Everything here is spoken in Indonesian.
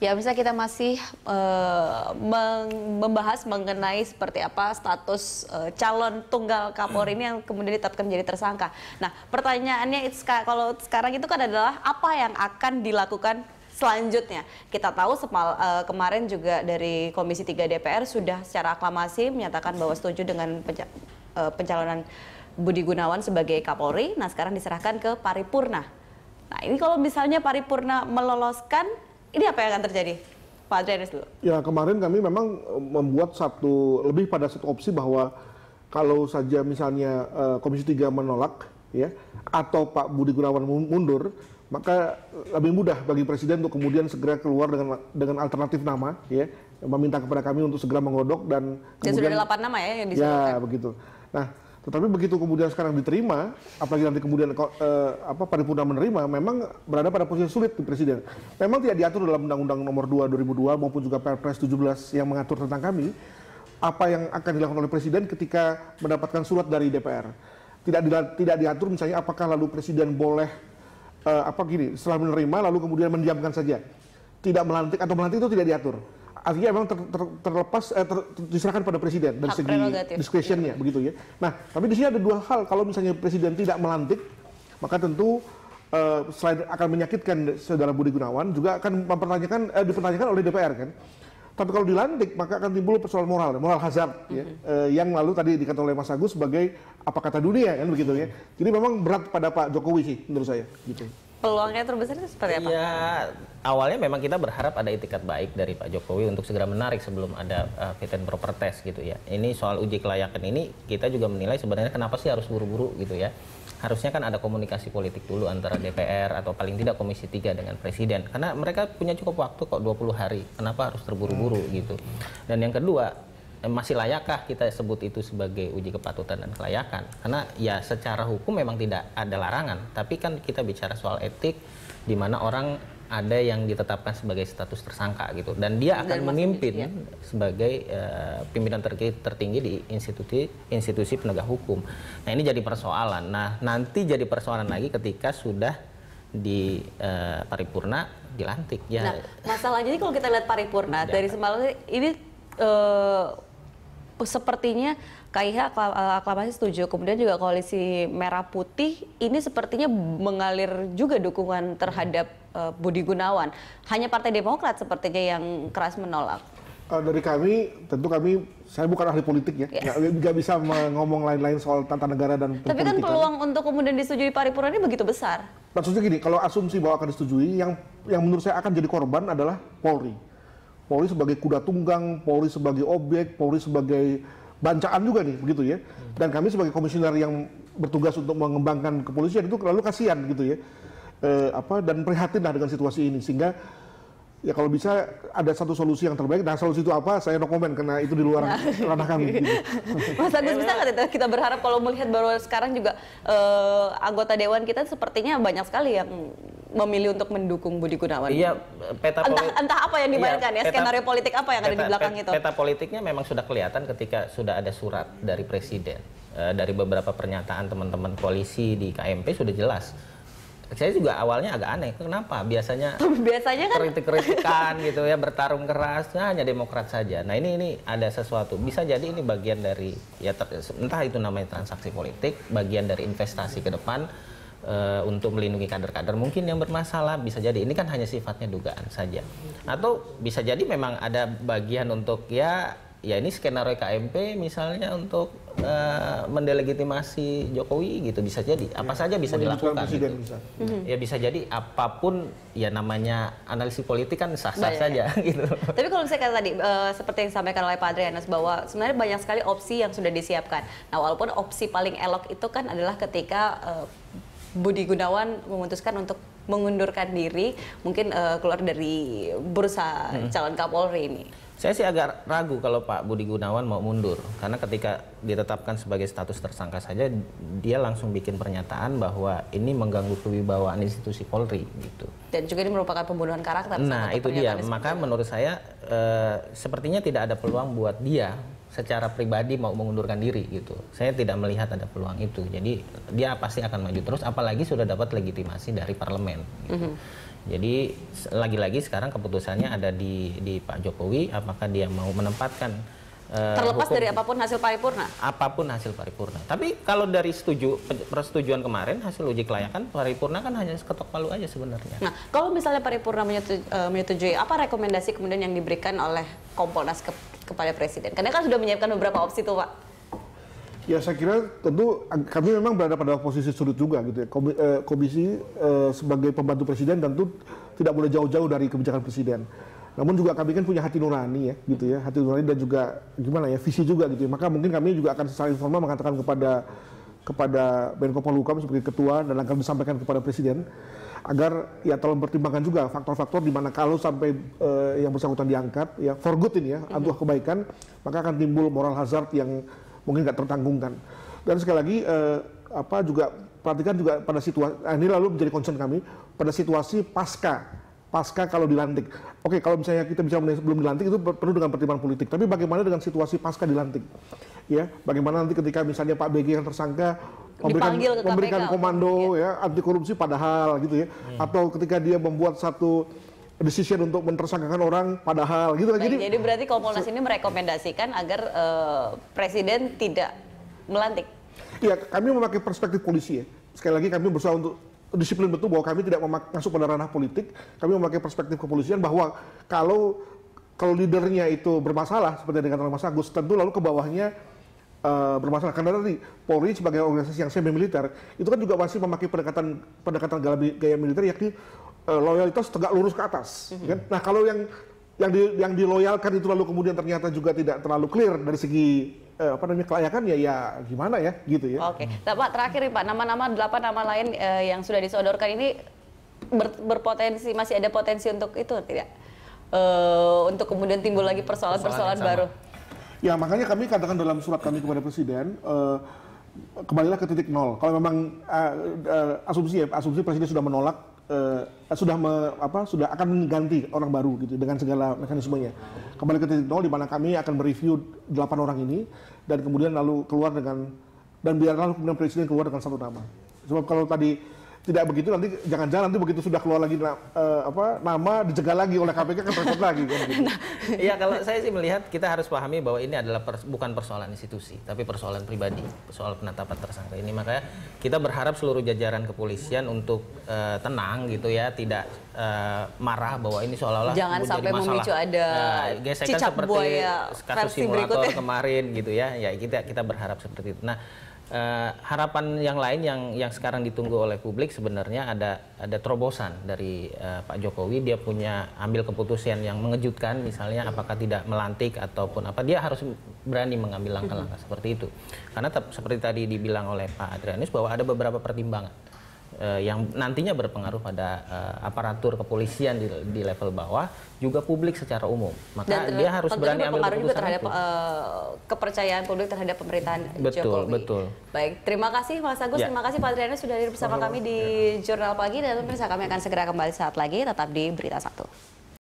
Ya, misalnya kita masih uh, membahas mengenai seperti apa status uh, calon tunggal Kapolri ini yang kemudian ditetapkan menjadi tersangka. Nah, pertanyaannya kalau sekarang itu kan adalah apa yang akan dilakukan selanjutnya. Kita tahu uh, kemarin juga dari Komisi 3 DPR sudah secara aklamasi menyatakan bahwa setuju dengan penca uh, pencalonan Budi Gunawan sebagai Kapolri. Nah, sekarang diserahkan ke paripurna. Nah, ini kalau misalnya paripurna meloloskan ini apa yang akan terjadi? Pak Adrianus dulu. Ya kemarin kami memang eh, membuat satu lebih pada satu opsi bahwa kalau saja misalnya uh, Komisi 3 menolak ya atau Pak Budi Gunawan mundur maka eh, lebih mudah bagi Presiden untuk kemudian segera keluar dengan dengan alternatif nama ya meminta kepada kami untuk segera menggodok dan ya, kemudian, dan sudah ada 8 nama ya yang disuruhkan. Ya begitu. Nah tetapi begitu kemudian sekarang diterima, apalagi nanti kemudian eh, apa paripurna menerima, memang berada pada posisi sulit di presiden. Memang tidak diatur dalam Undang-Undang Nomor 2 2002 maupun juga Perpres 17 yang mengatur tentang kami apa yang akan dilakukan oleh presiden ketika mendapatkan surat dari DPR. Tidak di, tidak diatur misalnya apakah lalu presiden boleh eh, apa gini, setelah menerima lalu kemudian mendiamkan saja. Tidak melantik atau melantik itu tidak diatur artinya memang ter, ter, terlepas eh, ter, diserahkan pada presiden dari segi discretionnya iya. begitu ya. Nah, tapi di sini ada dua hal. Kalau misalnya presiden tidak melantik, maka tentu eh, selain akan menyakitkan saudara Budi Gunawan, juga akan mempertanyakan eh, dipertanyakan oleh DPR kan. Tapi kalau dilantik maka akan timbul persoalan moral, moral hazard ya. mm-hmm. ya, eh, yang lalu tadi dikatakan oleh Mas Agus sebagai apa kata dunia kan begitu ya. Jadi memang berat pada Pak Jokowi sih menurut saya gitu peluangnya terbesar itu seperti apa? Ya awalnya memang kita berharap ada itikat baik dari Pak Jokowi untuk segera menarik sebelum ada uh, fit and proper test gitu ya. Ini soal uji kelayakan ini kita juga menilai sebenarnya kenapa sih harus buru-buru gitu ya. Harusnya kan ada komunikasi politik dulu antara DPR atau paling tidak Komisi 3 dengan Presiden. Karena mereka punya cukup waktu kok 20 hari. Kenapa harus terburu-buru gitu. Dan yang kedua, Eh, masih layakkah kita sebut itu sebagai uji kepatutan dan kelayakan? Karena ya secara hukum memang tidak ada larangan, tapi kan kita bicara soal etik di mana orang ada yang ditetapkan sebagai status tersangka gitu dan dia akan dan memimpin ya. sebagai uh, pimpinan ter tertinggi di institusi institusi penegak hukum. Nah, ini jadi persoalan. Nah, nanti jadi persoalan lagi ketika sudah di uh, paripurna dilantik ya. Nah, masalahnya ini kalau kita lihat paripurna iya. dari semalam ini uh, sepertinya KIH eh, aklamasi setuju. Kemudian juga koalisi Merah Putih ini sepertinya mengalir juga dukungan terhadap uh, Budi Gunawan. Hanya Partai Demokrat sepertinya yang keras menolak. Uh, dari kami, tentu kami, saya bukan ahli politik ya, iya. nggak, bisa ngomong lain-lain soal tata negara dan Tapi kan peluang untuk kemudian disetujui paripurna ini begitu besar. Maksudnya gini, kalau asumsi bahwa akan disetujui, yang yang menurut saya akan jadi korban adalah Polri Polri sebagai kuda tunggang, Polri sebagai objek, Polri sebagai bancaan juga nih, begitu ya. Dan kami sebagai komisioner yang bertugas untuk mengembangkan kepolisian itu terlalu kasihan gitu ya. E, apa dan prihatin dengan situasi ini sehingga ya kalau bisa ada satu solusi yang terbaik. Nah solusi itu apa? Saya no komen karena itu di luar nah. ranah kami. Gitu. Mas Agus bisa nggak kita berharap kalau melihat baru sekarang juga eh, anggota dewan kita sepertinya banyak sekali yang memilih untuk mendukung Budi Gunawan. Iya, peta entah, entah apa yang iya, dibayangkan iya, ya, skenario politik apa yang peta, ada di belakang peta, itu. Peta politiknya memang sudah kelihatan ketika sudah ada surat dari presiden, e, dari beberapa pernyataan teman-teman koalisi di KMP sudah jelas. Saya juga awalnya agak aneh, kenapa biasanya biasanya kan kritik-kritikan gitu ya, bertarung keras, nah, hanya Demokrat saja. Nah ini ini ada sesuatu, bisa jadi ini bagian dari ya entah itu namanya transaksi politik, bagian dari investasi ke depan uh, untuk melindungi kader-kader mungkin yang bermasalah bisa jadi ini kan hanya sifatnya dugaan saja atau bisa jadi memang ada bagian untuk ya ya ini skenario KMP misalnya untuk uh, mendelegitimasi Jokowi gitu bisa jadi apa ya, saja bisa dilakukan gitu. bisa. Mhm. ya bisa jadi apapun ya namanya analisis politik kan sah sah ya. saja ya. gitu tapi kalau misalnya kata tadi uh, seperti yang disampaikan oleh Pak Adrianus bahwa sebenarnya banyak sekali opsi yang sudah disiapkan nah walaupun opsi paling elok itu kan adalah ketika uh, Budi Gunawan memutuskan untuk mengundurkan diri mungkin uh, keluar dari bursa hmm. calon Kapolri ini? Saya sih agak ragu kalau Pak Budi Gunawan mau mundur karena ketika ditetapkan sebagai status tersangka saja dia langsung bikin pernyataan bahwa ini mengganggu kewibawaan institusi Polri gitu. Dan juga ini merupakan pembunuhan karakter. Nah itu dia. Maka menurut saya eh, sepertinya tidak ada peluang buat dia secara pribadi mau mengundurkan diri gitu. Saya tidak melihat ada peluang itu. Jadi dia pasti akan maju terus apalagi sudah dapat legitimasi dari parlemen gitu. Mm -hmm. Jadi lagi-lagi sekarang keputusannya ada di di Pak Jokowi apakah dia mau menempatkan eh, terlepas hukum, dari apapun hasil paripurna. Apapun hasil paripurna. Tapi kalau dari setuju persetujuan kemarin hasil uji kelayakan paripurna kan hanya ketok palu aja sebenarnya. Nah, kalau misalnya paripurna menyetujui, eh, menyetujui apa rekomendasi kemudian yang diberikan oleh Kompolnas ke kepada presiden? Karena kan sudah menyiapkan beberapa opsi tuh Pak. Ya saya kira tentu kami memang berada pada posisi sudut juga gitu ya. Eh, komisi eh, sebagai pembantu presiden tentu tidak boleh jauh-jauh dari kebijakan presiden. Namun juga kami kan punya hati nurani ya gitu ya, hati nurani dan juga gimana ya visi juga gitu ya. Maka mungkin kami juga akan secara informal mengatakan kepada kepada Menko Polhukam sebagai ketua dan akan disampaikan kepada presiden agar ya tolong pertimbangkan juga faktor-faktor di mana kalau sampai uh, yang bersangkutan diangkat ya for good ini ya mm -hmm. untuk kebaikan maka akan timbul moral hazard yang mungkin nggak tertanggungkan dan sekali lagi uh, apa juga perhatikan juga pada situasi nah ini lalu menjadi concern kami pada situasi pasca pasca kalau dilantik. Oke, kalau misalnya kita bicara belum dilantik itu perlu dengan pertimbangan politik. Tapi bagaimana dengan situasi pasca dilantik? Ya, bagaimana nanti ketika misalnya Pak BG yang tersangka memberikan, ke KPK, memberikan komando ya. ya anti korupsi padahal gitu ya hmm. atau ketika dia membuat satu decision untuk mentersangkakan orang padahal gitu kan. Baik, jadi jadi berarti Kompolnas ini merekomendasikan agar uh, presiden tidak melantik ya kami memakai perspektif polisi ya sekali lagi kami berusaha untuk disiplin betul bahwa kami tidak masuk pada ranah politik kami memakai perspektif kepolisian bahwa kalau kalau leadernya itu bermasalah seperti yang dikatakan Mas Agus tentu lalu ke bawahnya Eh, bermasalah karena tadi Polri sebagai organisasi yang semi militer itu kan juga masih memakai pendekatan pendekatan gaya, militer yakni uh, loyalitas tegak lurus ke atas. Mm-hmm. Kan? Nah kalau yang yang di, yang diloyalkan itu lalu kemudian ternyata juga tidak terlalu clear dari segi eh, apa namanya kelayakan ya ya gimana ya gitu ya. Oke, okay. Nah, Pak terakhir nih Pak nama-nama delapan nama lain eh, yang sudah disodorkan ini ber, berpotensi masih ada potensi untuk itu tidak? Uh, untuk kemudian timbul lagi persoalan-persoalan baru. Ya makanya kami katakan dalam surat kami kepada Presiden, uh, kembalilah ke titik nol. Kalau memang uh, uh, asumsi ya, asumsi Presiden sudah menolak, uh, sudah me, apa, sudah akan mengganti orang baru gitu dengan segala mekanismenya. Kembali ke titik nol di mana kami akan mereview delapan orang ini dan kemudian lalu keluar dengan dan biarlah kemudian Presiden keluar dengan satu nama. Sebab kalau tadi tidak begitu nanti jangan-jangan nanti begitu sudah keluar lagi uh, apa nama dicegah lagi oleh KPK kan repot lagi kan gitu. Nah, iya kalau saya sih melihat kita harus pahami bahwa ini adalah pers bukan persoalan institusi tapi persoalan pribadi, soal penetapan tersangka ini makanya kita berharap seluruh jajaran kepolisian untuk uh, tenang gitu ya, tidak uh, marah bahwa ini seolah-olah jangan sampai masalah. memicu ada nah, gesekan cicak seperti buaya kasus simulator berikutnya. kemarin gitu ya. Ya kita kita berharap seperti itu. Nah, Eh, harapan yang lain yang yang sekarang ditunggu oleh publik sebenarnya ada ada terobosan dari uh, Pak Jokowi dia punya ambil keputusan yang mengejutkan misalnya apakah tidak melantik ataupun apa dia harus berani mengambil langkah-langkah mm-hmm. seperti itu karena seperti tadi dibilang oleh Pak Adrianus bahwa ada beberapa pertimbangan eh, yang nantinya berpengaruh pada eh, aparatur kepolisian di, di level bawah juga publik secara umum. Maka Dan dia eh, harus berani ambil keputusan juga terhadap Uh, kepercayaan publik terhadap pemerintahan betul, Jokowi. Betul, Baik, terima kasih Mas Agus, ya. terima kasih Pak Adriana sudah hadir bersama Halo. kami di ya. Jurnal Pagi dan pemirsa kami akan segera kembali saat lagi tetap di Berita Satu.